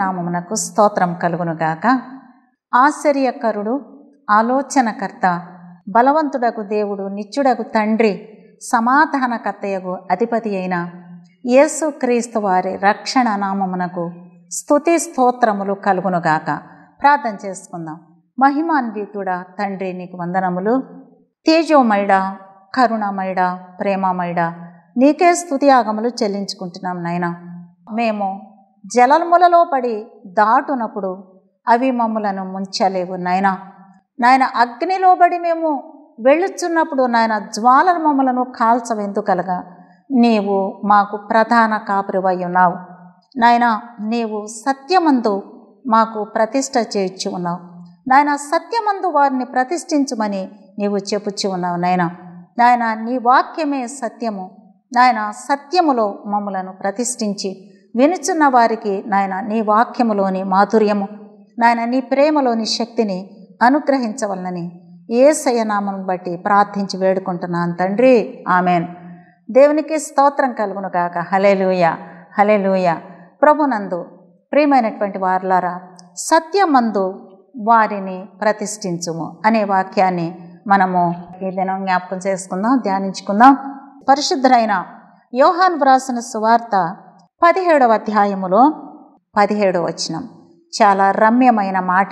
నామమునకు స్తోత్రం కలుగునుగాక ఆశ్చర్యకరుడు ఆలోచనకర్త బలవంతుడకు దేవుడు నిత్యుడకు తండ్రి సమాధానకర్తయగు అధిపతి అయిన యేసుక్రీస్తు వారి రక్షణ నామమునకు స్థుతి స్తోత్రములు కలుగునుగాక ప్రార్థన చేసుకుందాం మహిమాన్వితుడ తండ్రి నీకు వందనములు తేజోమయుడ కరుణమయుడ ప్రేమమయుడ నీకే స్థుతి ఆగములు చెల్లించుకుంటున్నాం నాయన మేము జలములలో పడి దాటునప్పుడు అవి మమ్మలను ముంచలేవు నాయన నాయన అగ్నిలోబడి మేము వెళ్ళుచున్నప్పుడు నాయన జ్వాలల మమ్మలను కాల్చవెందుకలగా నీవు మాకు ప్రధాన కాపురివై ఉన్నావు నాయన నీవు సత్యమందు మాకు ప్రతిష్ట చేర్చి ఉన్నావు నాయన సత్యమందు వారిని ప్రతిష్ఠించమని నీవు చెప్పుచ్చి ఉన్నావు నాయన నాయన నీ వాక్యమే సత్యము నాయన సత్యములో మమ్మలను ప్రతిష్ఠించి వినుచున్న వారికి నాయన నీ వాక్యములోని మాధుర్యము నాయన నీ ప్రేమలోని శక్తిని అనుగ్రహించవలనని ఏ శయనామం బట్టి ప్రార్థించి వేడుకుంటున్నాను తండ్రి ఆమెన్ దేవునికి స్తోత్రం లూయ హలేలుయ హలేలుయ ప్రభునందు ప్రియమైనటువంటి వారులారా సత్యమందు వారిని ప్రతిష్ఠించుము అనే వాక్యాన్ని మనము ఈ దినం జ్ఞాపకం చేసుకుందాం ధ్యానించుకుందాం పరిశుద్ధులైన యోహాన్ వ్రాసిన సువార్త పదిహేడవ అధ్యాయములో పదిహేడవ వచనం చాలా రమ్యమైన మాట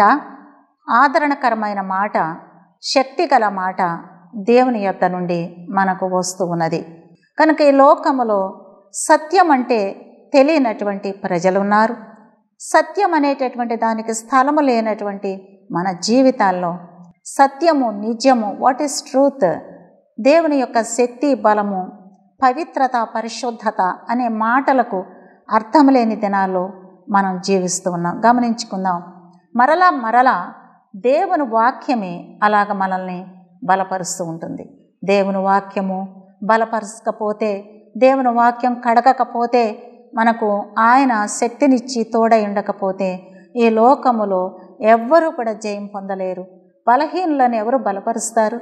ఆదరణకరమైన మాట శక్తిగల మాట దేవుని యొక్క నుండి మనకు వస్తూ ఉన్నది కనుక ఈ లోకములో సత్యం అంటే తెలియనటువంటి ప్రజలున్నారు సత్యం అనేటటువంటి దానికి స్థలము లేనటువంటి మన జీవితాల్లో సత్యము నిజము వాట్ ఈస్ ట్రూత్ దేవుని యొక్క శక్తి బలము పవిత్రత పరిశుద్ధత అనే మాటలకు అర్థం లేని దినాల్లో మనం జీవిస్తూ ఉన్నాం గమనించుకుందాం మరలా మరలా దేవుని వాక్యమే అలాగ మనల్ని బలపరుస్తూ ఉంటుంది దేవుని వాక్యము బలపరచకపోతే దేవుని వాక్యం కడగకపోతే మనకు ఆయన శక్తినిచ్చి తోడై ఉండకపోతే ఈ లోకములో ఎవ్వరూ కూడా జయం పొందలేరు బలహీనులను ఎవరు బలపరుస్తారు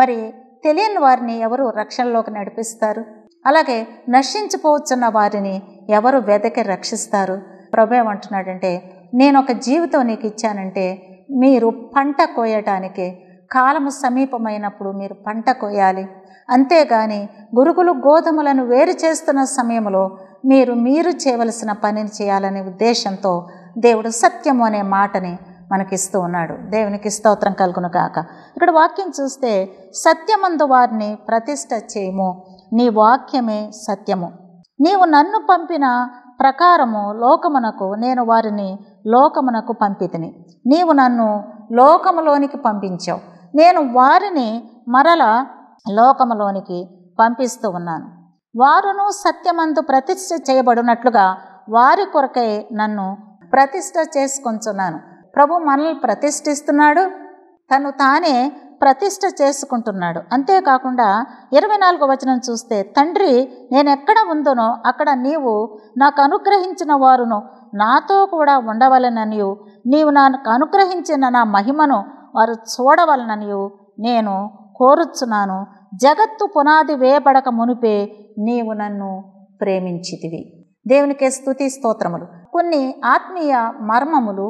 మరి తెలియని వారిని ఎవరు రక్షణలోకి నడిపిస్తారు అలాగే నశించిపోవచ్చున్న వారిని ఎవరు వెదకి రక్షిస్తారు ప్రభు ఏమంటున్నాడంటే నేను ఒక జీవితం నీకు ఇచ్చానంటే మీరు పంట కోయటానికి కాలము సమీపమైనప్పుడు మీరు పంట కోయాలి అంతేగాని గురుకులు గోధుమలను వేరు చేస్తున్న సమయంలో మీరు మీరు చేయవలసిన పనిని చేయాలనే ఉద్దేశంతో దేవుడు సత్యము అనే మాటని మనకిస్తూ ఉన్నాడు దేవునికి స్తోత్రం కలుగును కాక ఇక్కడ వాక్యం చూస్తే సత్యమందు వారిని ప్రతిష్ట చేయము నీ వాక్యమే సత్యము నీవు నన్ను పంపిన ప్రకారము లోకమునకు నేను వారిని లోకమునకు పంపితిని నీవు నన్ను లోకములోనికి పంపించావు నేను వారిని మరల లోకములోనికి పంపిస్తూ ఉన్నాను వారును సత్యమందు ప్రతిష్ఠ చేయబడినట్లుగా వారి కొరకై నన్ను ప్రతిష్ఠ చేసుకొంచున్నాను ప్రభు మనల్ని ప్రతిష్ఠిస్తున్నాడు తను తానే ప్రతిష్ట చేసుకుంటున్నాడు అంతేకాకుండా ఇరవై నాలుగు వచనం చూస్తే తండ్రి నేను ఎక్కడ ఉందనో అక్కడ నీవు నాకు అనుగ్రహించిన వారును నాతో కూడా ఉండవలననియు నీవు నాకు అనుగ్రహించిన నా మహిమను వారు చూడవలననియు నేను కోరుచున్నాను జగత్తు పునాది వేయబడక మునిపే నీవు నన్ను ప్రేమించితివి దేవునికే స్థుతి స్తోత్రములు కొన్ని ఆత్మీయ మర్మములు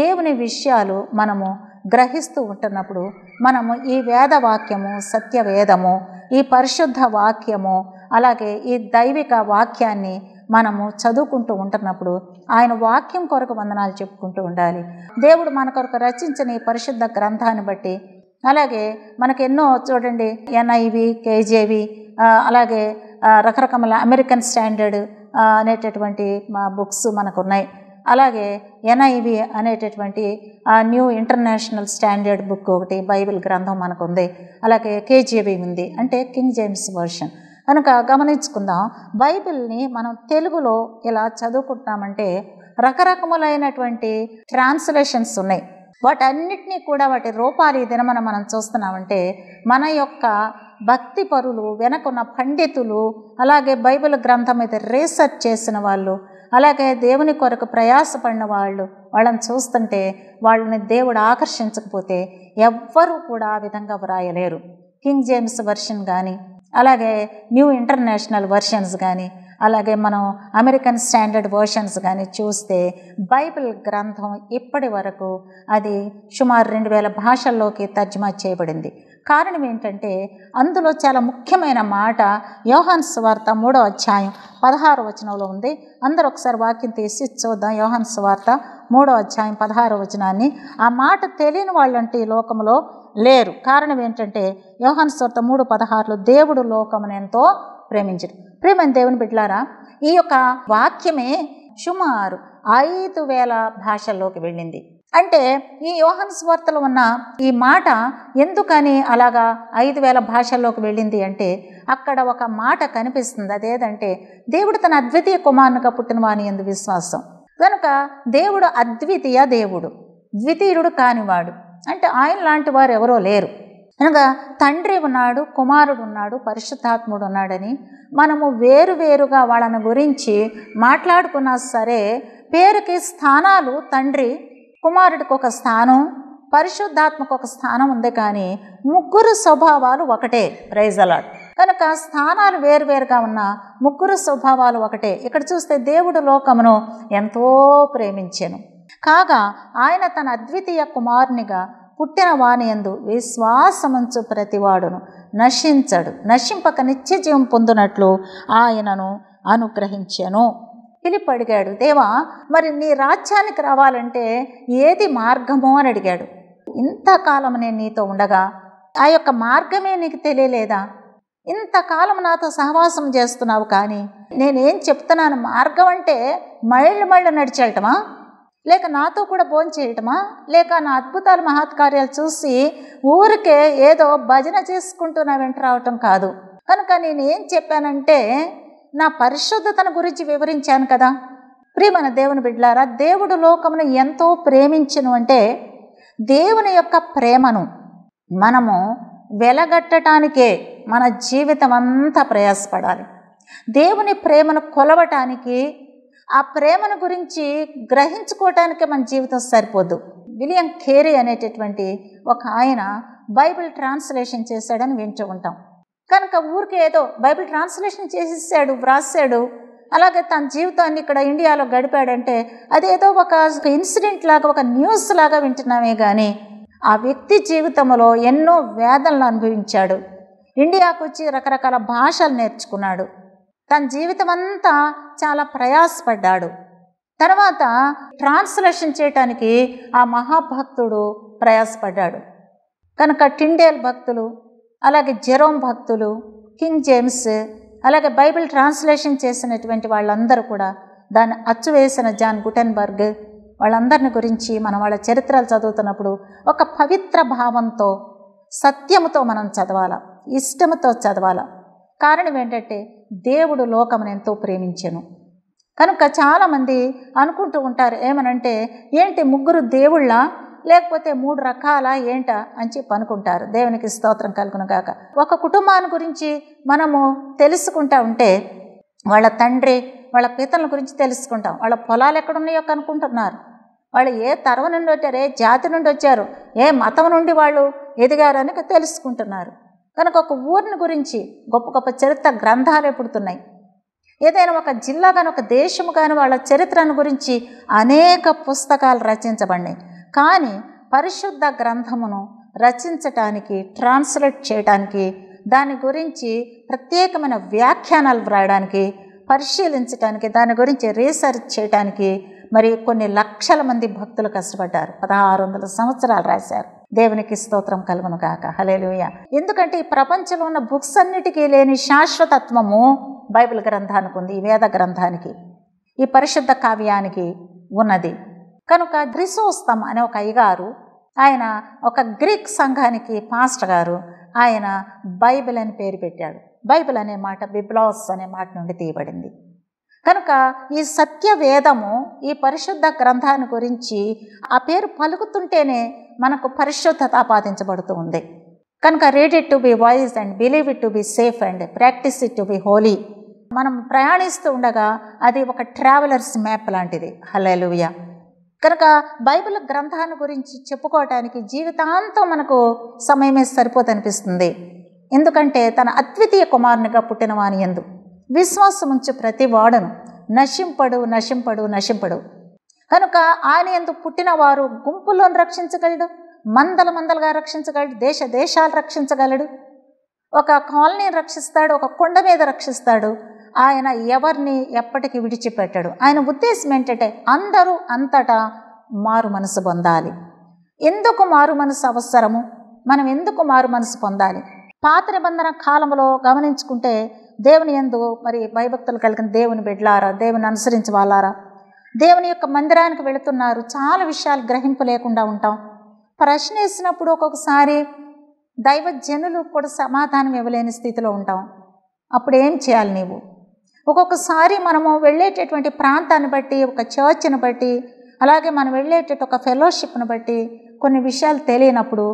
దేవుని విషయాలు మనము గ్రహిస్తూ ఉంటున్నప్పుడు మనము ఈ వేదవాక్యము సత్యవేదము ఈ పరిశుద్ధ వాక్యము అలాగే ఈ దైవిక వాక్యాన్ని మనము చదువుకుంటూ ఉంటున్నప్పుడు ఆయన వాక్యం కొరకు వందనాలు చెప్పుకుంటూ ఉండాలి దేవుడు మన కొరకు రచించిన ఈ పరిశుద్ధ గ్రంథాన్ని బట్టి అలాగే మనకెన్నో చూడండి ఎన్ఐవి కేజేవి అలాగే రకరకముల అమెరికన్ స్టాండర్డ్ అనేటటువంటి బుక్స్ మనకు ఉన్నాయి అలాగే ఎన్ఐవి అనేటటువంటి న్యూ ఇంటర్నేషనల్ స్టాండర్డ్ బుక్ ఒకటి బైబిల్ గ్రంథం మనకు ఉంది అలాగే కేజీబీ ఉంది అంటే కింగ్ జేమ్స్ వర్షన్ కనుక గమనించుకుందాం బైబిల్ని మనం తెలుగులో ఇలా చదువుకుంటామంటే రకరకములైనటువంటి ట్రాన్స్లేషన్స్ ఉన్నాయి వాటన్నిటినీ కూడా వాటి రూపాలు ఈ దినమన మనం చూస్తున్నామంటే మన యొక్క భక్తి పరులు వెనకున్న పండితులు అలాగే బైబిల్ గ్రంథం అయితే రీసెర్చ్ చేసిన వాళ్ళు అలాగే దేవుని కొరకు ప్రయాసపడిన వాళ్ళు వాళ్ళని చూస్తుంటే వాళ్ళని దేవుడు ఆకర్షించకపోతే ఎవ్వరూ కూడా ఆ విధంగా వ్రాయలేరు కింగ్ జేమ్స్ వర్షన్ కానీ అలాగే న్యూ ఇంటర్నేషనల్ వర్షన్స్ కానీ అలాగే మనం అమెరికన్ స్టాండర్డ్ వర్షన్స్ కానీ చూస్తే బైబిల్ గ్రంథం ఇప్పటి వరకు అది సుమారు రెండు వేల భాషల్లోకి తర్జుమా చేయబడింది కారణం ఏంటంటే అందులో చాలా ముఖ్యమైన మాట యోహాన్స్ వార్త మూడో అధ్యాయం పదహారు వచనంలో ఉంది అందరూ ఒకసారి వాక్యం తీసి చూద్దాం యోహాన్స్ వార్త మూడో అధ్యాయం పదహారు వచనాన్ని ఆ మాట తెలియని వాళ్ళంటే ఈ లోకంలో లేరు కారణం ఏంటంటే యోహాన్స్ వార్త మూడు పదహారులో దేవుడు ఎంతో ప్రేమించడు ప్రేమని దేవుని బిడ్లారా ఈ యొక్క వాక్యమే సుమారు ఐదు వేల భాషల్లోకి వెళ్ళింది అంటే ఈ యోహన్ స్వార్తలో ఉన్న ఈ మాట ఎందుకని అలాగా ఐదు వేల భాషల్లోకి వెళ్ళింది అంటే అక్కడ ఒక మాట కనిపిస్తుంది అదేదంటే దేవుడు తన అద్వితీయ కుమారునిగా పుట్టిన వాని ఎందు విశ్వాసం కనుక దేవుడు అద్వితీయ దేవుడు ద్వితీయుడు కానివాడు అంటే ఆయన లాంటి వారు ఎవరో లేరు అనగా తండ్రి ఉన్నాడు కుమారుడు ఉన్నాడు పరిశుద్ధాత్ముడు ఉన్నాడని మనము వేరువేరుగా వాళ్ళని గురించి మాట్లాడుకున్నా సరే పేరుకి స్థానాలు తండ్రి కుమారుడికి ఒక స్థానం పరిశుద్ధాత్మకు ఒక స్థానం ఉంది కానీ ముగ్గురు స్వభావాలు ఒకటే ప్రైజ్ అలాట్ కనుక స్థానాలు వేరువేరుగా ఉన్న ముగ్గురు స్వభావాలు ఒకటే ఇక్కడ చూస్తే దేవుడు లోకమును ఎంతో ప్రేమించాను కాగా ఆయన తన అద్వితీయ కుమారునిగా పుట్టిన ఎందు విశ్వాసముంచు ప్రతివాడును నశించడు నశింపక నిత్య జీవం పొందినట్లు ఆయనను అనుగ్రహించెను ఫిలిప్ అడిగాడు దేవా మరి నీ రాజ్యానికి రావాలంటే ఏది మార్గము అని అడిగాడు ఇంతకాలం నేను నీతో ఉండగా ఆ యొక్క మార్గమే నీకు తెలియలేదా ఇంతకాలం నాతో సహవాసం చేస్తున్నావు కానీ నేనేం చెప్తున్నాను మార్గం అంటే మళ్ళీ మళ్ళీ నడిచేయటమా లేక నాతో కూడా భోజనం చేయటమా లేక నా అద్భుతాలు మహత్కార్యాలు చూసి ఊరికే ఏదో భజన చేసుకుంటూ నా వెంట రావటం కాదు కనుక నేనేం చెప్పానంటే నా పరిశుద్ధతను గురించి వివరించాను కదా ప్రియమైన దేవుని బిడ్డలారా దేవుడు లోకమును ఎంతో ప్రేమించను అంటే దేవుని యొక్క ప్రేమను మనము వెలగట్టడానికే మన జీవితం అంతా ప్రయాసపడాలి దేవుని ప్రేమను కొలవటానికి ఆ ప్రేమను గురించి గ్రహించుకోవటానికి మన జీవితం సరిపోదు విలియం కేరీ అనేటటువంటి ఒక ఆయన బైబిల్ ట్రాన్స్లేషన్ చేశాడని వింటూ ఉంటాం కనుక ఊరికే ఏదో బైబిల్ ట్రాన్స్లేషన్ చేసేసాడు వ్రాసాడు అలాగే తన జీవితాన్ని ఇక్కడ ఇండియాలో గడిపాడంటే అదేదో ఒక ఇన్సిడెంట్ లాగా ఒక న్యూస్ లాగా వింటున్నామే కానీ ఆ వ్యక్తి జీవితంలో ఎన్నో వేదనలు అనుభవించాడు ఇండియాకు వచ్చి రకరకాల భాషలు నేర్చుకున్నాడు తన జీవితం అంతా చాలా ప్రయాసపడ్డాడు తర్వాత ట్రాన్స్లేషన్ చేయటానికి ఆ మహాభక్తుడు ప్రయాసపడ్డాడు కనుక టిండేల్ భక్తులు అలాగే జెరోమ్ భక్తులు కింగ్ జేమ్స్ అలాగే బైబిల్ ట్రాన్స్లేషన్ చేసినటువంటి వాళ్ళందరూ కూడా దాన్ని అచ్చువేసిన జాన్ గుటెన్బర్గ్ వాళ్ళందరిని గురించి మనం వాళ్ళ చరిత్రలు చదువుతున్నప్పుడు ఒక పవిత్ర భావంతో సత్యముతో మనం చదవాల ఇష్టముతో చదవాల కారణం ఏంటంటే దేవుడు లోకమును ఎంతో ప్రేమించను కనుక చాలామంది అనుకుంటూ ఉంటారు ఏమనంటే ఏంటి ముగ్గురు దేవుళ్ళ లేకపోతే మూడు రకాల ఏంట అని పనుకుంటారు దేవునికి స్తోత్రం కలుగును కాక ఒక కుటుంబాన్ని గురించి మనము తెలుసుకుంటా ఉంటే వాళ్ళ తండ్రి వాళ్ళ పీతల గురించి తెలుసుకుంటాం వాళ్ళ పొలాలు ఎక్కడున్నాయో కనుక్కుంటున్నారు వాళ్ళు ఏ తరం నుండి వచ్చారు ఏ జాతి నుండి వచ్చారు ఏ మతం నుండి వాళ్ళు ఎదిగారు అని తెలుసుకుంటున్నారు కనుక ఒక ఊరిని గురించి గొప్ప గొప్ప చరిత్ర గ్రంథాలు ఎప్పుడుతున్నాయి ఏదైనా ఒక జిల్లా కానీ ఒక దేశము కానీ వాళ్ళ చరిత్రను గురించి అనేక పుస్తకాలు రచించబడినాయి కానీ పరిశుద్ధ గ్రంథమును రచించటానికి ట్రాన్స్లేట్ చేయడానికి దాని గురించి ప్రత్యేకమైన వ్యాఖ్యానాలు వ్రాయడానికి పరిశీలించడానికి దాని గురించి రీసెర్చ్ చేయడానికి మరి కొన్ని లక్షల మంది భక్తులు కష్టపడ్డారు పదహారు వందల సంవత్సరాలు రాశారు దేవునికి స్తోత్రం కలుగును కాక హలేలుయ ఎందుకంటే ఈ ప్రపంచంలో ఉన్న బుక్స్ అన్నిటికీ లేని శాశ్వతత్వము బైబిల్ గ్రంథానికి ఉంది ఈ వేద గ్రంథానికి ఈ పరిశుద్ధ కావ్యానికి ఉన్నది కనుక ధ్రిసోస్తం అనే ఒక అయ్యగారు ఆయన ఒక గ్రీక్ సంఘానికి పాస్టర్ గారు ఆయన బైబిల్ అని పేరు పెట్టాడు బైబిల్ అనే మాట బిబ్లాస్ అనే మాట నుండి తీయబడింది కనుక ఈ సత్య వేదము ఈ పరిశుద్ధ గ్రంథాన్ని గురించి ఆ పేరు పలుకుతుంటేనే మనకు పరిశుద్ధత ఆపాదించబడుతూ ఉంది కనుక read it to be wise and believe it to be safe and practise it to be holy మనం ప్రయాణిస్తూ ఉండగా అది ఒక ట్రావెలర్స్ మ్యాప్ లాంటిది హలెలుయా కనుక బైబిల్ గ్రంథాన్ని గురించి చెప్పుకోవటానికి జీవితాంతం మనకు సమయమే సరిపోతనిపిస్తుంది ఎందుకంటే తన అద్వితీయ కుమారునిగా పుట్టిన వాని ఎందు విశ్వాసం ఉంచు ప్రతి వాడను నశింపడు నశింపడు నశింపడు కనుక ఆయన ఎందు పుట్టిన వారు రక్షించగలడు మందల మందలుగా రక్షించగలడు దేశ దేశాలు రక్షించగలడు ఒక కాలనీని రక్షిస్తాడు ఒక కొండ మీద రక్షిస్తాడు ఆయన ఎవరిని ఎప్పటికీ విడిచిపెట్టడు ఆయన ఉద్దేశం ఏంటంటే అందరూ అంతటా మారు మనసు పొందాలి ఎందుకు మారు మనసు అవసరము మనం ఎందుకు మారు మనసు పొందాలి పాత నిబంధన కాలంలో గమనించుకుంటే దేవుని ఎందు మరి భయభక్తులు కలిగిన దేవుని బిడ్లారా దేవుని అనుసరించి వాళ్ళారా దేవుని యొక్క మందిరానికి వెళుతున్నారు చాలా విషయాలు గ్రహింపు లేకుండా ఉంటాం ప్రశ్న వేసినప్పుడు ఒక్కొక్కసారి జనులు కూడా సమాధానం ఇవ్వలేని స్థితిలో ఉంటాం అప్పుడు ఏం చేయాలి నీవు ఒక్కొక్కసారి మనము వెళ్ళేటటువంటి ప్రాంతాన్ని బట్టి ఒక చర్చ్ని బట్టి అలాగే మనం వెళ్ళేటట్టు ఒక ఫెలోషిప్ను బట్టి కొన్ని విషయాలు తెలియనప్పుడు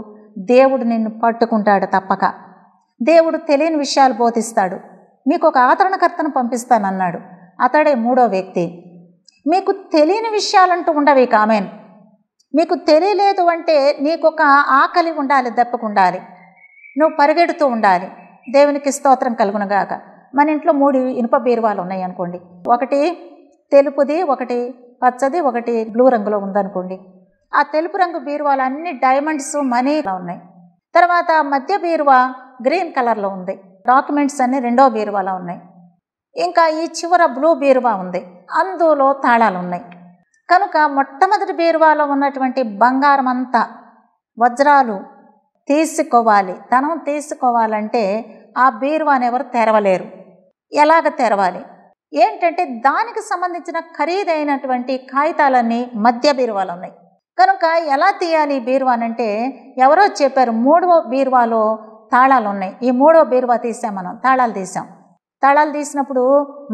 దేవుడు నిన్ను పట్టుకుంటాడు తప్పక దేవుడు తెలియని విషయాలు బోధిస్తాడు మీకు ఒక ఆదరణకర్తను పంపిస్తానన్నాడు అతడే మూడో వ్యక్తి మీకు తెలియని విషయాలంటూ ఉండవి కామెన్ మీకు తెలియలేదు అంటే నీకు ఒక ఆకలి ఉండాలి దెప్పకుండాలి నువ్వు పరిగెడుతూ ఉండాలి దేవునికి స్తోత్రం కలుగునగాక మన ఇంట్లో మూడు ఇనుప బీరువాలు ఉన్నాయి అనుకోండి ఒకటి తెలుపుది ఒకటి పచ్చది ఒకటి బ్లూ రంగులో ఉందనుకోండి ఆ తెలుపు రంగు బీరువాలు అన్ని డైమండ్స్ మనీలో ఉన్నాయి తర్వాత మధ్య బీరువా గ్రీన్ కలర్లో ఉంది డాక్యుమెంట్స్ అన్ని రెండో బీరువాలో ఉన్నాయి ఇంకా ఈ చివర బ్లూ బీరువా ఉంది అందులో తాళాలు ఉన్నాయి కనుక మొట్టమొదటి బీరువాలో ఉన్నటువంటి బంగారం అంతా వజ్రాలు తీసుకోవాలి ధనం తీసుకోవాలంటే ఆ బీరువాని ఎవరు తెరవలేరు ఎలాగ తెరవాలి ఏంటంటే దానికి సంబంధించిన ఖరీదైనటువంటి కాగితాలన్నీ మధ్య బీరువాలు ఉన్నాయి కనుక ఎలా తీయాలి బీరువానంటే ఎవరో చెప్పారు మూడవ బీరువాలో తాళాలు ఉన్నాయి ఈ మూడవ బీరువా తీసాం మనం తాళాలు తీసాం తాళాలు తీసినప్పుడు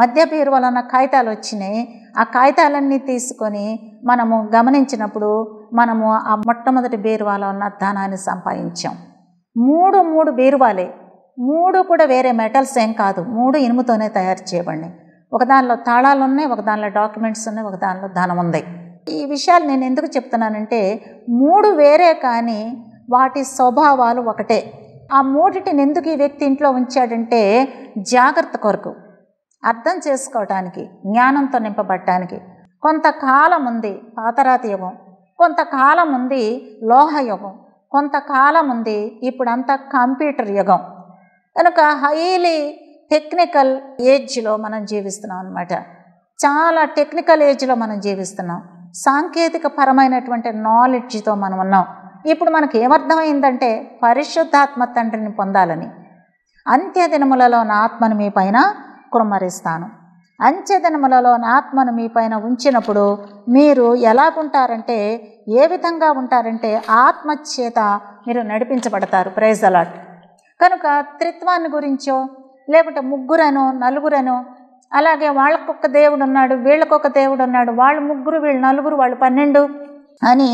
మధ్య బీరువాలు ఉన్న కాగితాలు వచ్చినాయి ఆ కాగితాలన్నీ తీసుకొని మనము గమనించినప్పుడు మనము ఆ మొట్టమొదటి బీరువాలో ఉన్న ధనాన్ని సంపాదించాం మూడు మూడు బీరువాలే మూడు కూడా వేరే మెటల్స్ ఏం కాదు మూడు ఇనుముతోనే తయారు చేయబడినాయి ఒక దానిలో తాళాలు ఉన్నాయి ఒక దానిలో డాక్యుమెంట్స్ ఉన్నాయి ఒక దానిలో ధనం ఉంది ఈ విషయాలు నేను ఎందుకు చెప్తున్నానంటే మూడు వేరే కానీ వాటి స్వభావాలు ఒకటే ఆ మూడిటిని ఎందుకు ఈ వ్యక్తి ఇంట్లో ఉంచాడంటే జాగ్రత్త కొరకు అర్థం చేసుకోవటానికి జ్ఞానంతో నింపబడటానికి కొంతకాలం ఉంది పాతరాత యుగం కొంతకాలం ఉంది లోహ యుగం కొంతకాలం ఉంది ఇప్పుడంతా కంప్యూటర్ యుగం కనుక హైలీ టెక్నికల్ ఏజ్లో మనం జీవిస్తున్నాం అనమాట చాలా టెక్నికల్ ఏజ్లో మనం జీవిస్తున్నాం సాంకేతిక పరమైనటువంటి నాలెడ్జ్తో మనం ఉన్నాం ఇప్పుడు మనకు ఏమర్థమైందంటే పరిశుద్ధాత్మ తండ్రిని పొందాలని అంత్య దినములలో నా ఆత్మను మీ పైన కుమ్మరిస్తాను అంత్య దినములలో నా ఆత్మను మీ పైన ఉంచినప్పుడు మీరు ఎలాగుంటారంటే ఏ విధంగా ఉంటారంటే ఆత్మచేత మీరు నడిపించబడతారు ప్రైజ్ అలాట్ కనుక త్రిత్వాన్ని గురించో లేకుంటే ముగ్గురనో నలుగురనో అలాగే వాళ్ళకొక దేవుడు ఉన్నాడు వీళ్ళకొక దేవుడు ఉన్నాడు వాళ్ళు ముగ్గురు వీళ్ళు నలుగురు వాళ్ళు పన్నెండు అని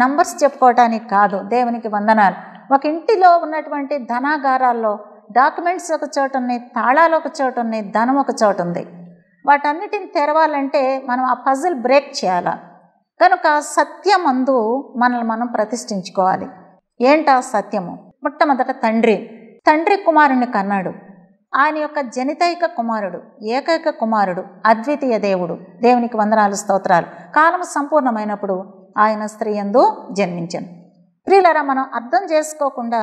నంబర్స్ చెప్పుకోవటానికి కాదు దేవునికి వందనాలు ఒక ఇంటిలో ఉన్నటువంటి ధనాగారాల్లో డాక్యుమెంట్స్ ఒక చోటు ఉన్నాయి తాళాలు ఒక చోటు ఉన్నాయి ధనం ఒక చోటు ఉంది వాటన్నిటిని తెరవాలంటే మనం ఆ పజిల్ బ్రేక్ చేయాలి కనుక సత్యం అందు మనల్ని మనం ప్రతిష్ఠించుకోవాలి ఏంటా సత్యము మొట్టమొదట తండ్రి తండ్రి కుమారుని కన్నాడు ఆయన యొక్క జనితైక కుమారుడు ఏకైక కుమారుడు అద్వితీయ దేవుడు దేవునికి వందనాలు స్తోత్రాలు కాలం సంపూర్ణమైనప్పుడు ఆయన స్త్రీ ఎందు జన్మించను ప్రియులరా మనం అర్థం చేసుకోకుండా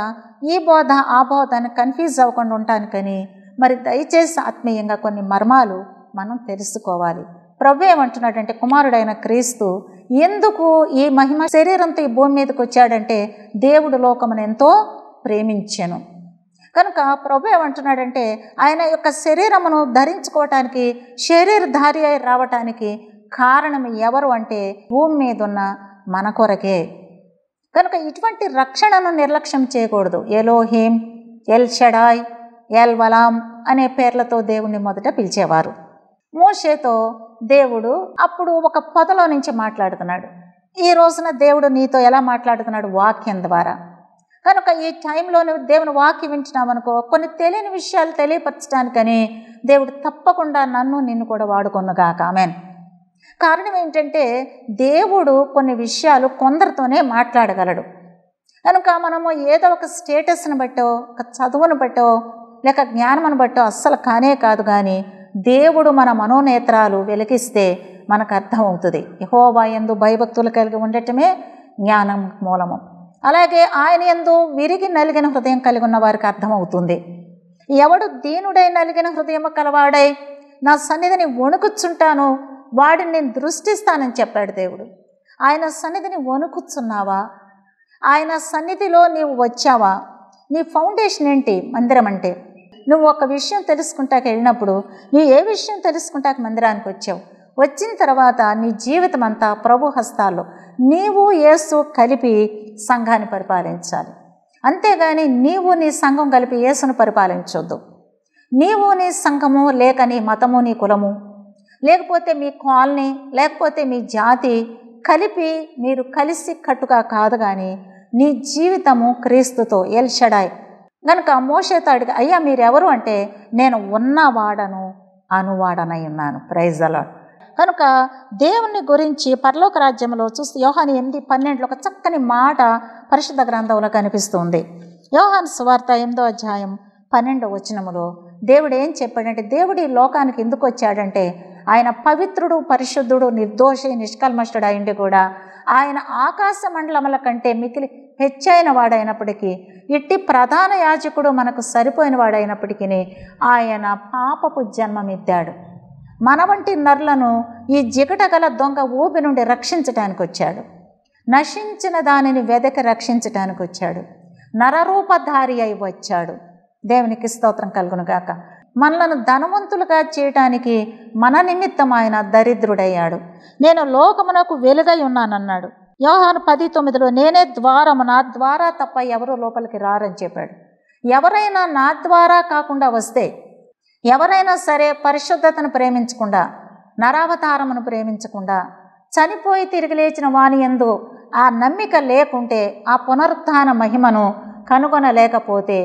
ఈ బోధ ఆ బోధ కన్ఫ్యూజ్ అవ్వకుండా ఉంటాను కానీ మరి దయచేసి ఆత్మీయంగా కొన్ని మర్మాలు మనం తెలుసుకోవాలి ప్రభు ఏమంటున్నాడంటే కుమారుడైన క్రీస్తు ఎందుకు ఈ మహిమ శరీరంతో ఈ భూమి మీదకి వచ్చాడంటే దేవుడు లోకమును ఎంతో ప్రేమించాను కనుక ప్రభు ఏమంటున్నాడంటే ఆయన యొక్క శరీరమును ధరించుకోవటానికి శరీరధారి అయి రావటానికి కారణం ఎవరు అంటే భూమి మీద ఉన్న మన కొరకే కనుక ఇటువంటి రక్షణను నిర్లక్ష్యం చేయకూడదు Elohim El Shaddai El Olam అనే పేర్లతో దేవుణ్ణి మొదట పిలిచేవారు మోషేతో దేవుడు అప్పుడు ఒక పొదలో నుంచి మాట్లాడుతున్నాడు ఈ రోజున దేవుడు నీతో ఎలా మాట్లాడుతున్నాడు వాక్యం ద్వారా కనుక ఈ టైంలోనే దేవుని వాక్యం వింటున్నామనుకో కొన్ని తెలియని విషయాలు తెలియపరచడానికని దేవుడు తప్పకుండా నన్ను నిన్ను కూడా వాడుకొనుగాక ఆమెన్ కారణం ఏంటంటే దేవుడు కొన్ని విషయాలు కొందరితోనే మాట్లాడగలడు కనుక మనము ఏదో ఒక స్టేటస్ని బట్టో ఒక చదువును బట్టో లేక జ్ఞానమును బట్టో అస్సలు కానే కాదు కానీ దేవుడు మన మనోనేత్రాలు వెలిగిస్తే మనకు అర్థమవుతుంది యహోబాయందు భయభక్తులు కలిగి ఉండటమే జ్ఞానం మూలము అలాగే ఆయన ఎందు విరిగి నలిగిన హృదయం కలిగి ఉన్న వారికి అర్థమవుతుంది ఎవడు దీనుడై నలిగిన హృదయం కలవాడై నా సన్నిధిని వణుకుచ్చుంటాను వాడిని నేను దృష్టిస్తానని చెప్పాడు దేవుడు ఆయన సన్నిధిని వణుకుచ్చున్నావా ఆయన సన్నిధిలో నీవు వచ్చావా నీ ఫౌండేషన్ ఏంటి మందిరం అంటే నువ్వు ఒక విషయం తెలుసుకుంటాక వెళ్ళినప్పుడు నీ ఏ విషయం తెలుసుకుంటాక మందిరానికి వచ్చావు వచ్చిన తర్వాత నీ జీవితం అంతా ప్రభు హస్తాల్లో నీవు యేసు కలిపి సంఘాన్ని పరిపాలించాలి అంతేగాని నీవు నీ సంఘం కలిపి యేసును పరిపాలించొద్దు నీవు నీ సంఘము లేక నీ మతము నీ కులము లేకపోతే మీ కాలనీ లేకపోతే మీ జాతి కలిపి మీరు కలిసి కట్టుగా కాదు కానీ నీ జీవితము క్రీస్తుతో ఎల్షడాయ్ గనుక మోషేతో అడిగి అయ్యా మీరెవరు అంటే నేను ఉన్నవాడను అనువాడనై ఉన్నాను ప్రైజ్ అలాడు కనుక దేవుని గురించి పరలోక రాజ్యంలో చూస్తే యోహాని ఎనిమిది పన్నెండులో ఒక చక్కని మాట పరిశుద్ధ గ్రంథంలో కనిపిస్తుంది యోహాన్ సువార్త ఎనిమిదో అధ్యాయం పన్నెండవ వచనములో దేవుడు ఏం చెప్పాడంటే దేవుడు ఈ లోకానికి ఎందుకు వచ్చాడంటే ఆయన పవిత్రుడు పరిశుద్ధుడు నిర్దోషి నిష్కల్మష్టుడు అయింది కూడా ఆయన ఆకాశ మండలముల కంటే మికిలి హెచ్చైన వాడైనప్పటికీ ఇట్టి ప్రధాన యాజకుడు మనకు సరిపోయిన వాడైనప్పటికీ ఆయన పాపపు జన్మమిద్దాడు మన వంటి నరులను ఈ జిగట గల దొంగ ఊపి నుండి రక్షించటానికి వచ్చాడు నశించిన దానిని వెదక రక్షించటానికి వచ్చాడు నరరూపధారి అయి వచ్చాడు దేవునికి స్తోత్రం కలుగునుగాక మనలను ధనవంతులుగా చేయటానికి మన నిమిత్తం ఆయన దరిద్రుడయ్యాడు నేను లోకమునకు వెలుగై ఉన్నానన్నాడు యోహాను పది తొమ్మిదిలో నేనే ద్వారము నా ద్వారా తప్ప ఎవరు లోపలికి రారని చెప్పాడు ఎవరైనా నా ద్వారా కాకుండా వస్తే ఎవరైనా సరే పరిశుద్ధతను ప్రేమించకుండా నరావతారమును ప్రేమించకుండా చనిపోయి తిరిగి లేచిన వాని ఎందు ఆ నమ్మిక లేకుంటే ఆ పునరుత్న మహిమను కనుగొనలేకపోతే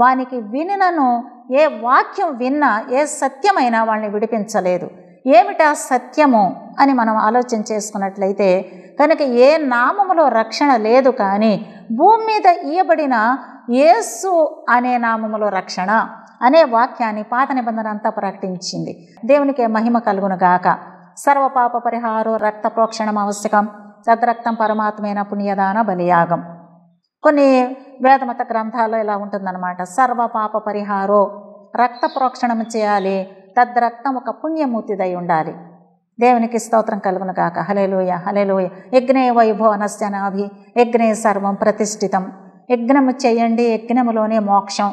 వానికి వినినను ఏ వాక్యం విన్నా ఏ సత్యమైనా వాళ్ళని విడిపించలేదు ఏమిటా సత్యము అని మనం ఆలోచన చేసుకున్నట్లయితే కనుక ఏ నామములో రక్షణ లేదు కానీ భూమి మీద ఇయ్యబడిన యేసు అనే నామములో రక్షణ అనే వాక్యాన్ని పాత నిబంధన అంతా ప్రకటించింది దేవునికే మహిమ కలుగును గాక సర్వపాప పరిహారం రక్త ప్రోక్షణం అవశ్యకం సద్రక్తం పరమాత్మైన పుణ్యదాన బలియాగం కొన్ని వేదమత గ్రంథాల్లో ఇలా ఉంటుందన్నమాట సర్వపాప పరిహారో రక్త ప్రోక్షణం చేయాలి తద్రక్తం ఒక పుణ్యమూర్తిదై ఉండాలి దేవునికి స్తోత్రం కలుగును కాక హలేలోయ హలేలోయ యజ్ఞే వైభవనశ్చనాభి యజ్ఞే సర్వం ప్రతిష్ఠితం యజ్ఞము చేయండి యజ్ఞములోనే మోక్షం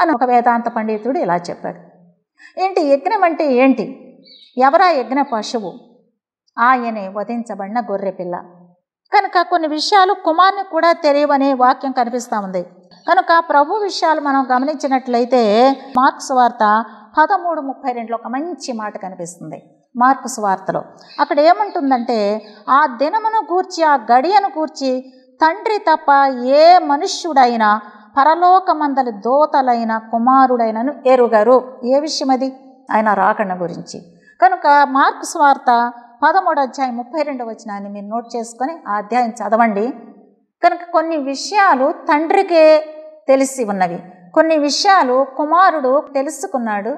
అని ఒక వేదాంత పండితుడు ఇలా చెప్పాడు ఏంటి యజ్ఞం అంటే ఏంటి ఎవరా యజ్ఞ పశువు ఆయనే వధించబడిన గొర్రెపిల్ల కనుక కొన్ని విషయాలు కుమార్ని కూడా తెలియవనే వాక్యం కనిపిస్తూ ఉంది కనుక ప్రభు విషయాలు మనం గమనించినట్లయితే మార్క్స్ వార్త పదమూడు ముప్పై రెండులో ఒక మంచి మాట కనిపిస్తుంది మార్పు స్వార్తలో అక్కడ ఏముంటుందంటే ఆ దినమును కూర్చి ఆ గడియను కూర్చి తండ్రి తప్ప ఏ మనుష్యుడైనా పరలోకమందలి దోతలైన కుమారుడైనను ఎరుగరు ఏ విషయం అది ఆయన రాకణ గురించి కనుక మార్పు స్వార్త పదమూడు అధ్యాయం ముప్పై రెండు వచ్చినాన్ని మీరు నోట్ చేసుకొని ఆ అధ్యాయం చదవండి కనుక కొన్ని విషయాలు తండ్రికే తెలిసి ఉన్నవి కొన్ని విషయాలు కుమారుడు తెలుసుకున్నాడు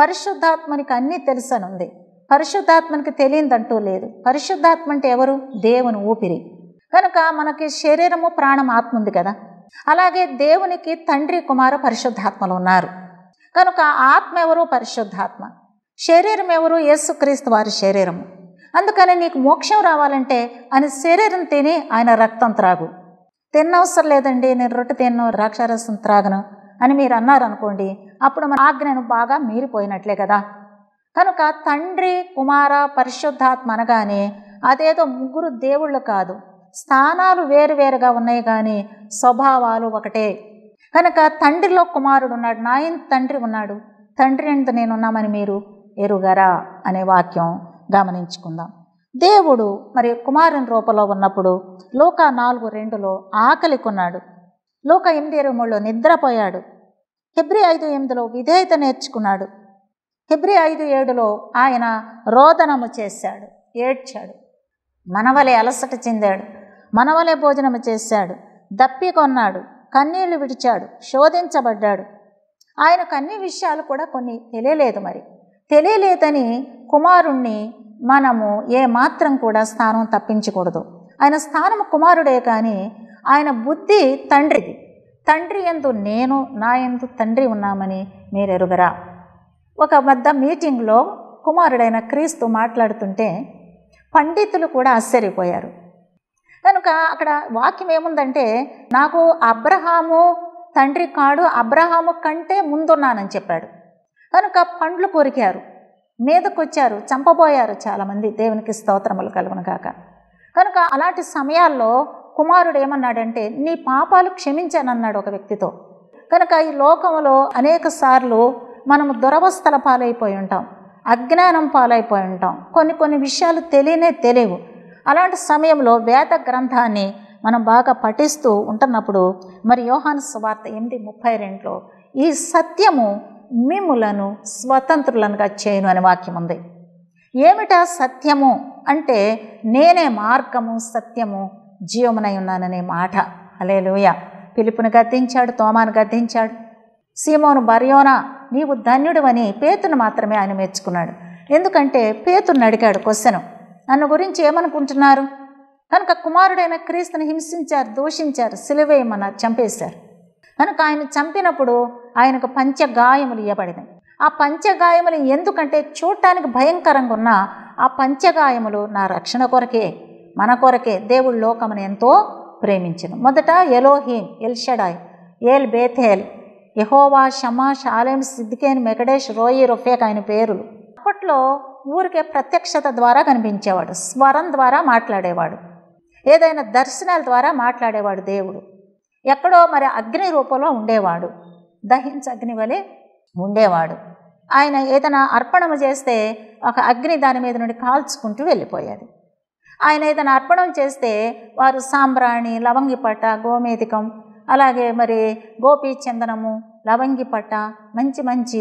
పరిశుద్ధాత్మనికి అన్నీ తెలుసనుంది పరిశుద్ధాత్మనికి తెలియదంటూ లేదు పరిశుద్ధాత్మ అంటే ఎవరు దేవుని ఊపిరి కనుక మనకి శరీరము ప్రాణం ఆత్మ ఉంది కదా అలాగే దేవునికి తండ్రి కుమార పరిశుద్ధాత్మలు ఉన్నారు కనుక ఆత్మ ఎవరు పరిశుద్ధాత్మ శరీరం ఎవరు క్రీస్తు వారి శరీరము అందుకని నీకు మోక్షం రావాలంటే ఆయన శరీరం తిని ఆయన రక్తం త్రాగు తిన్నవసరం లేదండి నేను రొట్టె తిన్ను రాక్షారసం త్రాగను అని మీరు అన్నారనుకోండి అప్పుడు మన ఆజ్ఞను బాగా మీరిపోయినట్లే కదా కనుక తండ్రి కుమార పరిశుద్ధాత్మ అనగానే అదేదో ముగ్గురు దేవుళ్ళు కాదు స్థానాలు వేరువేరుగా ఉన్నాయి కానీ స్వభావాలు ఒకటే కనుక తండ్రిలో కుమారుడు ఉన్నాడు నాయన తండ్రి ఉన్నాడు తండ్రి ఎంత నేనున్నామని మీరు ఎరుగరా అనే వాక్యం గమనించుకుందాం దేవుడు మరి కుమారుని రూపంలో ఉన్నప్పుడు లోక నాలుగు రెండులో ఆకలి కొన్నాడు లోక ఎనిమిది ఇరవై మూడులో నిద్రపోయాడు ఫిబ్రి ఐదు ఎనిమిదిలో విధేయత నేర్చుకున్నాడు హెబ్రి ఐదు ఏడులో ఆయన రోదనము చేశాడు ఏడ్చాడు మనవలే అలసట చెందాడు మనవలే భోజనము చేశాడు దప్పికొన్నాడు కన్నీళ్లు విడిచాడు శోధించబడ్డాడు ఆయనకు అన్ని విషయాలు కూడా కొన్ని తెలియలేదు మరి తెలియలేదని కుమారుణ్ణి మనము ఏ మాత్రం కూడా స్థానం తప్పించకూడదు ఆయన స్థానం కుమారుడే కానీ ఆయన బుద్ధి తండ్రిది తండ్రి ఎందు నేను నా ఎందు తండ్రి ఉన్నామని మీరెరుగరా ఒక వద్ద మీటింగ్లో కుమారుడైన క్రీస్తు మాట్లాడుతుంటే పండితులు కూడా ఆశ్చర్యపోయారు కనుక అక్కడ వాక్యం ఏముందంటే నాకు అబ్రహాము తండ్రి కాడు అబ్రహాము కంటే ముందున్నానని చెప్పాడు కనుక పండ్లు కొరికారు మీదకొచ్చారు చంపబోయారు చాలామంది దేవునికి స్తోత్రములు కలుగును కాక కనుక అలాంటి సమయాల్లో కుమారుడు ఏమన్నాడంటే నీ పాపాలు క్షమించానన్నాడు ఒక వ్యక్తితో కనుక ఈ లోకంలో అనేక సార్లు మనము దురవస్థల పాలైపోయి ఉంటాం అజ్ఞానం పాలైపోయి ఉంటాం కొన్ని కొన్ని విషయాలు తెలియనే తెలియవు అలాంటి సమయంలో వేద గ్రంథాన్ని మనం బాగా పఠిస్తూ ఉంటున్నప్పుడు మరి యోహాను స్వార్త ఎనిమిది ముప్పై రెండులో ఈ సత్యము మిమ్ములను స్వతంత్రులనుగా చేయను అనే వాక్యం ఉంది ఏమిటా సత్యము అంటే నేనే మార్గము సత్యము జీవమునై ఉన్నాననే మాట అలే పిలుపును గద్దించాడు తోమాను గద్దించాడు సీమోను బర్యోనా నీవు ధన్యుడు అని పేతును మాత్రమే ఆయన మెచ్చుకున్నాడు ఎందుకంటే పేతును అడిగాడు క్వశ్చను నన్ను గురించి ఏమనుకుంటున్నారు కనుక కుమారుడైన క్రీస్తుని హింసించారు దూషించారు సిలువేయమన్నారు చంపేశారు కనుక ఆయన చంపినప్పుడు ఆయనకు పంచ గాయములు ఇవ్వబడినాయి ఆ పంచగాయములు ఎందుకంటే చూడటానికి భయంకరంగా ఉన్న ఆ పంచగాయములు నా రక్షణ కొరకే మన కొరకే దేవుడు లోకమును ఎంతో ప్రేమించను మొదట ఎలోహీన్ ఎల్షడాయ్ ఏల్ బేథేల్ యహోవా షమా షాలేం సిద్దికేన్ మెకడేష్ రోయి రొఫేక్ ఆయన పేరులు అప్పట్లో ఊరికే ప్రత్యక్షత ద్వారా కనిపించేవాడు స్వరం ద్వారా మాట్లాడేవాడు ఏదైనా దర్శనాల ద్వారా మాట్లాడేవాడు దేవుడు ఎక్కడో మరి అగ్ని రూపంలో ఉండేవాడు దహించగ్ని వలె ఉండేవాడు ఆయన ఏదైనా అర్పణం చేస్తే ఒక అగ్ని దాని మీద నుండి కాల్చుకుంటూ వెళ్ళిపోయేది ఆయన ఏదైనా అర్పణం చేస్తే వారు సాంబ్రాణి లవంగిపట్ట గోమేదికం అలాగే మరి గోపీ చందనము లవంగి పట్ట మంచి మంచి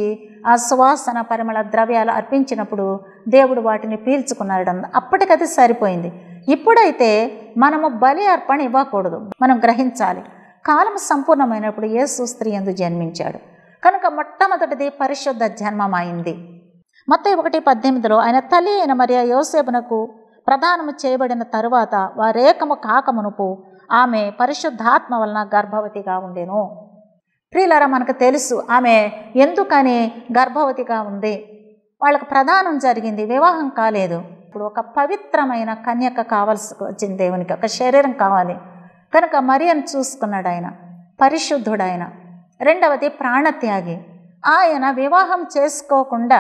ఆ సువాసన పరిమళ ద్రవ్యాలు అర్పించినప్పుడు దేవుడు వాటిని పీల్చుకున్నాడు అప్పటికది సరిపోయింది ఇప్పుడైతే మనము బలి అర్పణ ఇవ్వకూడదు మనం గ్రహించాలి కాలం సంపూర్ణమైనప్పుడు యేసు స్త్రీ ఎందు జన్మించాడు కనుక మొట్టమొదటిది పరిశుద్ధ జన్మం అయింది మొత్తం ఒకటి పద్దెనిమిదిలో ఆయన తల్లి అయిన మరియా యోసేపునకు ప్రదానము చేయబడిన తరువాత వారేకము కాకమునుపు ఆమె పరిశుద్ధాత్మ వలన గర్భవతిగా ఉండేను ప్రియులరా మనకు తెలుసు ఆమె ఎందుకని గర్భవతిగా ఉంది వాళ్ళకు ప్రధానం జరిగింది వివాహం కాలేదు ఇప్పుడు ఒక పవిత్రమైన కన్యక కావాల్సి వచ్చింది దేవునికి ఒక శరీరం కావాలి కనుక అని చూసుకున్నాడు ఆయన పరిశుద్ధుడైన రెండవది ప్రాణత్యాగి ఆయన వివాహం చేసుకోకుండా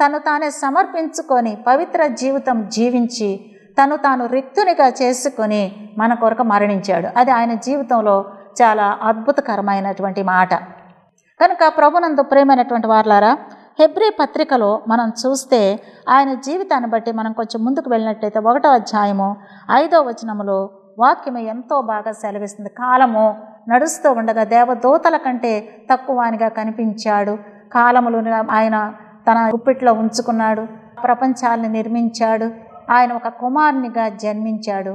తను తానే సమర్పించుకొని పవిత్ర జీవితం జీవించి తను తాను రిక్తునిగా చేసుకుని మన కొరకు మరణించాడు అది ఆయన జీవితంలో చాలా అద్భుతకరమైనటువంటి మాట కనుక ప్రభునందు ప్రేమైనటువంటి వార్లారా హెబ్రి పత్రికలో మనం చూస్తే ఆయన జీవితాన్ని బట్టి మనం కొంచెం ముందుకు వెళ్ళినట్లయితే ఒకటో అధ్యాయము ఐదో వచనములో వాక్యము ఎంతో బాగా సెలవిస్తుంది కాలము నడుస్తూ ఉండగా దేవదూతల కంటే తక్కువనిగా కనిపించాడు కాలములు ఆయన తన గుప్పిట్లో ఉంచుకున్నాడు ప్రపంచాలను నిర్మించాడు ఆయన ఒక కుమారునిగా జన్మించాడు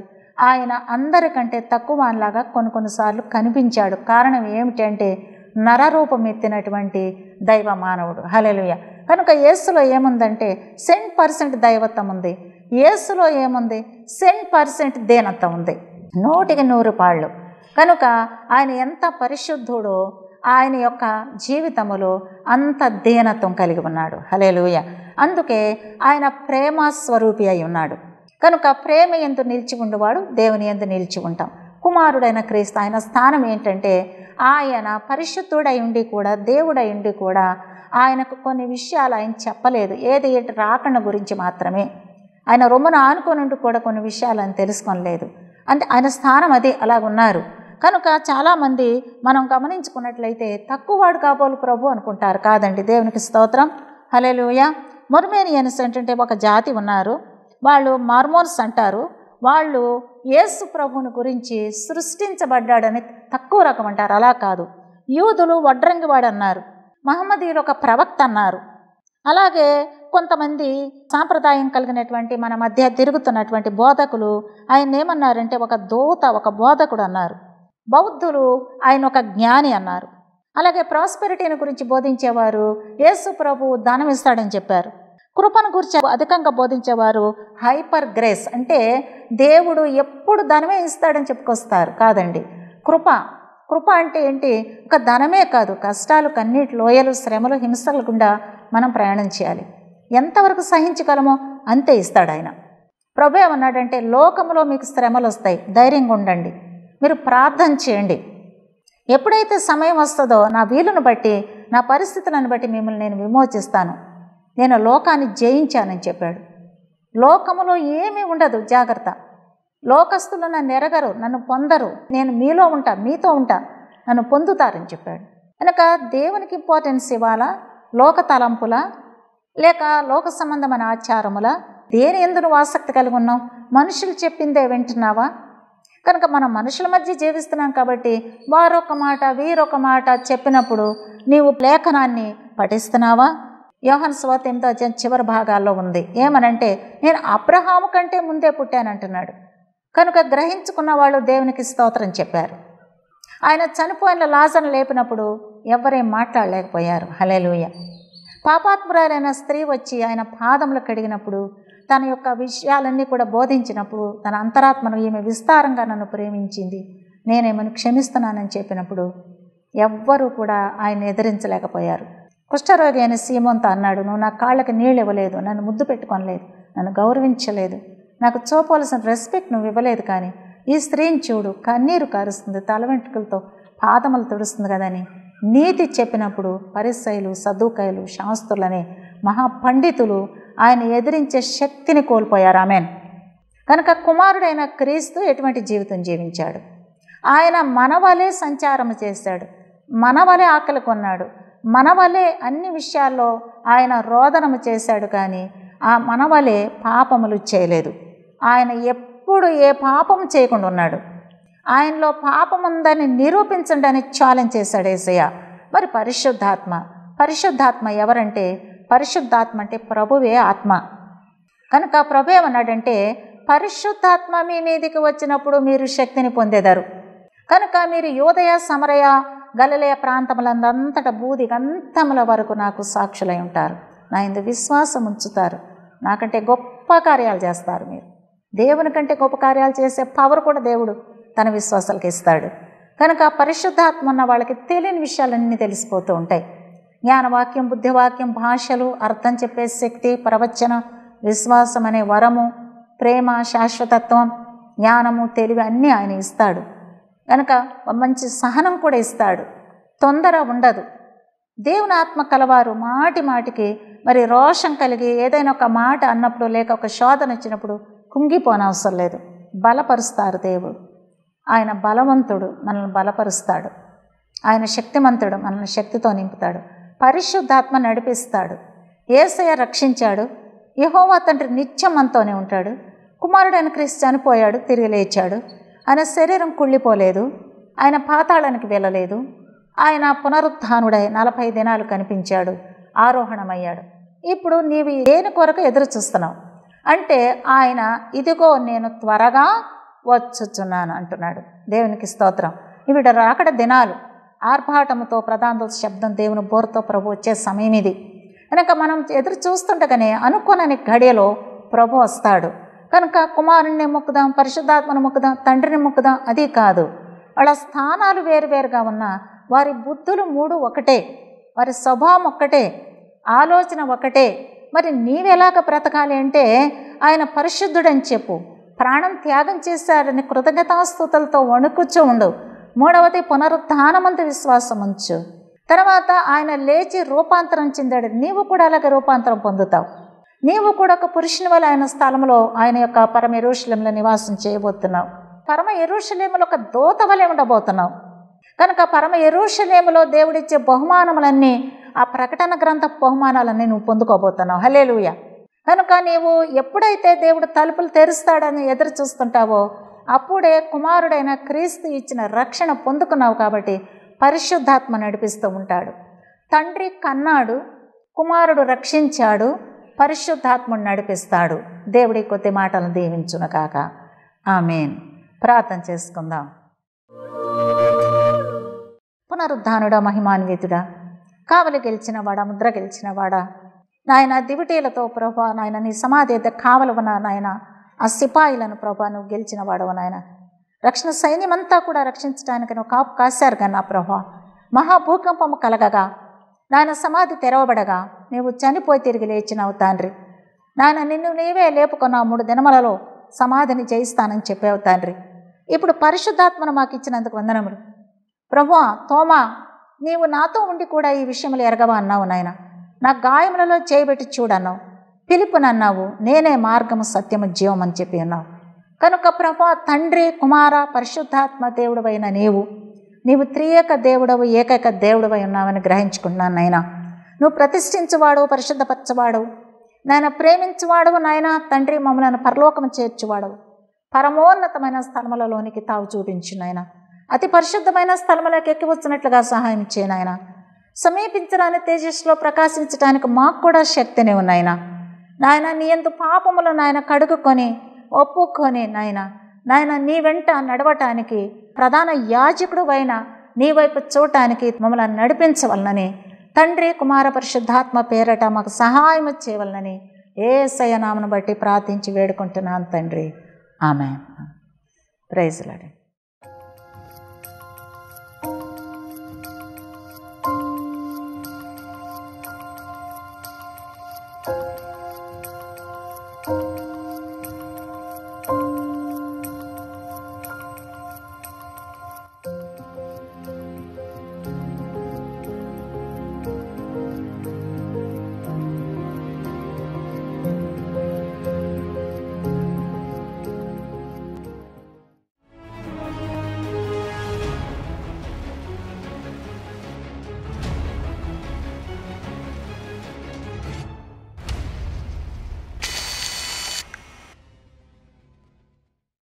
ఆయన అందరికంటే తక్కువ అనిలాగా కొన్ని కొన్నిసార్లు కనిపించాడు కారణం ఏమిటంటే నరరూపం ఎత్తినటువంటి దైవ మానవుడు హలెలుయ కనుక యేసులో ఏముందంటే సెంట్ పర్సెంట్ దైవత్వం ఉంది యేసులో ఏముంది సెంట్ పర్సెంట్ దేనత్వం ఉంది నూటికి నూరు పాళ్ళు కనుక ఆయన ఎంత పరిశుద్ధుడో ఆయన యొక్క జీవితములో అంత దీనత్వం కలిగి ఉన్నాడు లూయ అందుకే ఆయన ప్రేమ స్వరూపి అయి ఉన్నాడు కనుక ప్రేమ ఎందు నిలిచి ఉండేవాడు దేవుని ఎందు నిలిచి ఉంటాం కుమారుడైన క్రీస్తు ఆయన స్థానం ఏంటంటే ఆయన పరిశుద్ధుడై ఉండి కూడా దేవుడై ఉండి కూడా ఆయనకు కొన్ని విషయాలు ఆయన చెప్పలేదు ఏది రాకణ గురించి మాత్రమే ఆయన రొమ్మున ఆనుకొని ఉండి కూడా కొన్ని విషయాలు ఆయన తెలుసుకోలేదు అంటే ఆయన స్థానం అది అలాగున్నారు కనుక చాలామంది మనం గమనించుకున్నట్లయితే తక్కువ వాడు కాబోలు ప్రభు అనుకుంటారు కాదండి దేవునికి స్తోత్రం హలే మొర్మేనియన్స్ ఏంటంటే ఒక జాతి ఉన్నారు వాళ్ళు మార్మోన్స్ అంటారు వాళ్ళు యేసు ప్రభుని గురించి సృష్టించబడ్డాడని తక్కువ రకం అంటారు అలా కాదు యూదులు వడ్రంగివాడు అన్నారు మహమ్మదీయులు ఒక ప్రవక్త అన్నారు అలాగే కొంతమంది సాంప్రదాయం కలిగినటువంటి మన మధ్య తిరుగుతున్నటువంటి బోధకులు ఆయన ఏమన్నారంటే ఒక దూత ఒక బోధకుడు అన్నారు బౌద్ధులు ఆయన ఒక జ్ఞాని అన్నారు అలాగే ప్రాస్పెరిటీని గురించి బోధించేవారు యేసు ప్రభు దానం ఇస్తాడని చెప్పారు కృపను గురించి అధికంగా బోధించేవారు హైపర్ గ్రేస్ అంటే దేవుడు ఎప్పుడు ధనమే ఇస్తాడని చెప్పుకొస్తారు కాదండి కృప కృప అంటే ఏంటి ఒక ధనమే కాదు కష్టాలు కన్నీటి లోయలు శ్రమలు హింసలు గుండా మనం ప్రయాణం చేయాలి ఎంతవరకు సహించగలమో అంతే ఇస్తాడు ఆయన ప్రభు ఏమన్నాడంటే లోకంలో మీకు శ్రమలు వస్తాయి ధైర్యంగా ఉండండి మీరు ప్రార్థన చేయండి ఎప్పుడైతే సమయం వస్తుందో నా వీలును బట్టి నా పరిస్థితులను బట్టి మిమ్మల్ని నేను విమోచిస్తాను నేను లోకాన్ని జయించానని చెప్పాడు లోకములో ఏమీ ఉండదు జాగ్రత్త లోకస్తులు నన్ను ఎరగరు నన్ను పొందరు నేను మీలో ఉంటా మీతో ఉంటా నన్ను పొందుతారని చెప్పాడు కనుక దేవునికి ఇంపార్టెన్స్ ఇవ్వాలా లోక తలంపుల లేక లోక సంబంధమైన ఆచారముల దేని ఎందుకు ఆసక్తి కలిగి ఉన్నావు మనుషులు చెప్పిందే వింటున్నావా కనుక మనం మనుషుల మధ్య జీవిస్తున్నాం కాబట్టి వారొక మాట వీరొక మాట చెప్పినప్పుడు నీవు లేఖనాన్ని పఠిస్తున్నావా యోహన్ స్వాత ఎనిమిదో చివరి భాగాల్లో ఉంది ఏమనంటే నేను అబ్రహాము కంటే ముందే పుట్టానంటున్నాడు కనుక గ్రహించుకున్న వాళ్ళు దేవునికి స్తోత్రం చెప్పారు ఆయన చనిపోయిన లాజను లేపినప్పుడు ఎవరేం మాట్లాడలేకపోయారు హలేలుయ పాపాత్మురాలైన స్త్రీ వచ్చి ఆయన పాదములు కడిగినప్పుడు తన యొక్క విషయాలన్నీ కూడా బోధించినప్పుడు తన అంతరాత్మను ఈమె విస్తారంగా నన్ను ప్రేమించింది నేనేమని క్షమిస్తున్నానని చెప్పినప్పుడు ఎవ్వరూ కూడా ఆయన ఎదిరించలేకపోయారు కుష్ఠరోగి అయిన సీమంతా అన్నాడు నువ్వు నా కాళ్ళకి నీళ్ళు ఇవ్వలేదు నన్ను ముద్దు పెట్టుకోనలేదు నన్ను గౌరవించలేదు నాకు చూపవలసిన రెస్పెక్ట్ నువ్వు ఇవ్వలేదు కానీ ఈ స్త్రీని చూడు కన్నీరు కారుస్తుంది తల వెంట్రుకలతో పాదములు తుడుస్తుంది కదని నీతి చెప్పినప్పుడు పరిసయులు సదుకాయలు శాస్త్రులనే మహాపండితులు ఆయన ఎదిరించే శక్తిని కోల్పోయారు ఆమెన్ కనుక కుమారుడైన క్రీస్తు ఎటువంటి జీవితం జీవించాడు ఆయన మన సంచారం చేశాడు మనవలే ఆకలి కొన్నాడు మన వలె అన్ని విషయాల్లో ఆయన రోదనము చేశాడు కానీ ఆ మన వలె పాపములు చేయలేదు ఆయన ఎప్పుడు ఏ పాపం చేయకుండా ఉన్నాడు ఆయనలో పాపం ఉందని నిరూపించండి చాలెంజ్ చేశాడు ఏసయ్య మరి పరిశుద్ధాత్మ పరిశుద్ధాత్మ ఎవరంటే పరిశుద్ధాత్మ అంటే ప్రభువే ఆత్మ కనుక ప్రభు ఏమన్నాడంటే పరిశుద్ధాత్మ మీ మీదికి వచ్చినప్పుడు మీరు శక్తిని పొందేదారు కనుక మీరు యోదయ సమరయ గలలయ ప్రాంతములందంతట బూది గంతముల వరకు నాకు సాక్షులై ఉంటారు నా ఇందు విశ్వాసం ఉంచుతారు నాకంటే గొప్ప కార్యాలు చేస్తారు మీరు దేవుని కంటే గొప్ప కార్యాలు చేసే పవర్ కూడా దేవుడు తన విశ్వాసాలకి ఇస్తాడు కనుక పరిశుద్ధాత్మ ఉన్న వాళ్ళకి తెలియని విషయాలన్నీ తెలిసిపోతూ ఉంటాయి జ్ఞానవాక్యం బుద్ధివాక్యం భాషలు అర్థం చెప్పే శక్తి ప్రవచన విశ్వాసం అనే వరము ప్రేమ శాశ్వతత్వం జ్ఞానము తెలివి అన్నీ ఆయన ఇస్తాడు గనక మంచి సహనం కూడా ఇస్తాడు తొందర ఉండదు దేవుని ఆత్మ కలవారు మాటి మాటికి మరి రోషం కలిగి ఏదైనా ఒక మాట అన్నప్పుడు లేక ఒక శోధన వచ్చినప్పుడు కుంగిపోనవసరం లేదు బలపరుస్తారు దేవుడు ఆయన బలవంతుడు మనల్ని బలపరుస్తాడు ఆయన శక్తిమంతుడు మనల్ని శక్తితో నింపుతాడు పరిశుద్ధాత్మ నడిపిస్తాడు ఏసయ రక్షించాడు యహోవా తండ్రి నిత్యం మనతోనే ఉంటాడు కుమారుడైన క్రీస్తు చనిపోయాడు తిరిగి లేచాడు ఆయన శరీరం కుళ్ళిపోలేదు ఆయన పాతాళానికి వెళ్ళలేదు ఆయన పునరుత్డై నలభై దినాలు కనిపించాడు ఆరోహణమయ్యాడు ఇప్పుడు నీవు దేని కొరకు ఎదురు చూస్తున్నావు అంటే ఆయన ఇదిగో నేను త్వరగా వచ్చుచున్నాను అంటున్నాడు దేవునికి స్తోత్రం ఇవిడ రాకడ దినాలు ఆర్భాటముతో ప్రధాన శబ్దం దేవుని బోరుతో ప్రభు వచ్చే సమయం ఇది కనుక మనం ఎదురు చూస్తుండగానే అనుకోనని గడియలో ప్రభు వస్తాడు కనుక కుమారుణ్ణి మొక్కుదాం పరిశుద్ధాత్మను మొక్కుదాం తండ్రిని మొక్కుదాం అది కాదు వాళ్ళ స్థానాలు వేరువేరుగా ఉన్నా వారి బుద్ధులు మూడు ఒకటే వారి స్వభావం ఒక్కటే ఆలోచన ఒకటే మరి నీవెలాగ బ్రతకాలి అంటే ఆయన పరిశుద్ధుడని చెప్పు ప్రాణం త్యాగం చేశాడని కృతజ్ఞతాస్థుతులతో వణుకుచ్చు ఉండు మూడవది పునరుద్ధానమంత విశ్వాసం ఉంచు తర్వాత ఆయన లేచి రూపాంతరం చెందాడు నీవు కూడా అలాగే రూపాంతరం పొందుతావు నీవు కూడా ఒక పురుషుని వల్ల ఆయన స్థలంలో ఆయన యొక్క పరమ ఎరుషులంలో నివాసం చేయబోతున్నావు పరమ ఎరుషులేములో ఒక దోత వలె ఉండబోతున్నావు కనుక పరమ ఎరుషులేములో దేవుడిచ్చే బహుమానములన్నీ ఆ ప్రకటన గ్రంథ బహుమానాలన్నీ నువ్వు పొందుకోబోతున్నావు హలేలుయ కనుక నీవు ఎప్పుడైతే దేవుడు తలుపులు తెరుస్తాడని ఎదురు చూస్తుంటావో అప్పుడే కుమారుడైన క్రీస్తు ఇచ్చిన రక్షణ పొందుకున్నావు కాబట్టి పరిశుద్ధాత్మ నడిపిస్తూ ఉంటాడు తండ్రి కన్నాడు కుమారుడు రక్షించాడు పరిశుద్ధాత్ముడు నడిపిస్తాడు దేవుడి కొద్ది మాటలను కాక ఆమెన్ ప్రార్థన చేసుకుందాం పునరుద్ధానుడా మహిమాన్వితుడా కావలి వాడ ముద్ర గెలిచిన వాడ నాయన దివిటీలతో ప్రభా నాయన నీ సమాధి కావలవన నాయన ఆ సిపాయిలను ప్రభా నువ్వు గెలిచిన వాడవు నాయన రక్షణ సైన్యమంతా కూడా రక్షించడానికి నువ్వు కాపు కాశారు కానీ నా ప్రభా మహాభూకంపము కలగగా నాన్న సమాధి తెరవబడగా నీవు చనిపోయి తిరిగి లేచినావు తండ్రి నాన్న నిన్ను నీవే లేపుకున్న మూడు దినములలో సమాధిని చేయిస్తానని చెప్పావు తండ్రి ఇప్పుడు పరిశుద్ధాత్మను మాకు ఇచ్చినందుకు వందనములు ప్రభు తోమా నీవు నాతో ఉండి కూడా ఈ విషయంలో ఎరగవా అన్నావు నాయన నా గాయములలో చేయబెట్టి చూడన్నావు పిలుపునన్నావు నేనే మార్గము సత్యము జీవం అని చెప్పి అన్నావు కనుక ప్రభా తండ్రి కుమార పరిశుద్ధాత్మ దేవుడు అయిన నీవు నీవు త్రియేక దేవుడవు ఏకైక దేవుడవై ఉన్నావని గ్రహించుకున్నాను నాయన నువ్వు ప్రతిష్ఠించువాడు పరిశుద్ధపరచవాడు నాయన ప్రేమించువాడవు నాయన తండ్రి మమ్మల్ని పరలోకం చేర్చువాడవు పరమోన్నతమైన స్థలములలోనికి తావు చూపించు నాయన అతి పరిశుద్ధమైన స్థలములకు ఎక్కి వచ్చినట్లుగా సహాయం చేయనాయన సమీపించడానికి తేజస్సులో ప్రకాశించడానికి మాకు కూడా శక్తిని ఉన్నాయన నాయన నీ ఎందు పాపములను నాయన కడుగుకొని ఒప్పుకొని నాయన నాయన నీ వెంట నడవటానికి ప్రధాన యాజకుడు అయిన నీ వైపు చూడటానికి మమ్మల్ని నడిపించవలనని తండ్రి కుమార పరిశుద్ధాత్మ పేరట మాకు సహాయం చేయవలనని ఏ సయనామను బట్టి ప్రార్థించి వేడుకుంటున్నాను తండ్రి ఆమె ప్రైజ్లాడండి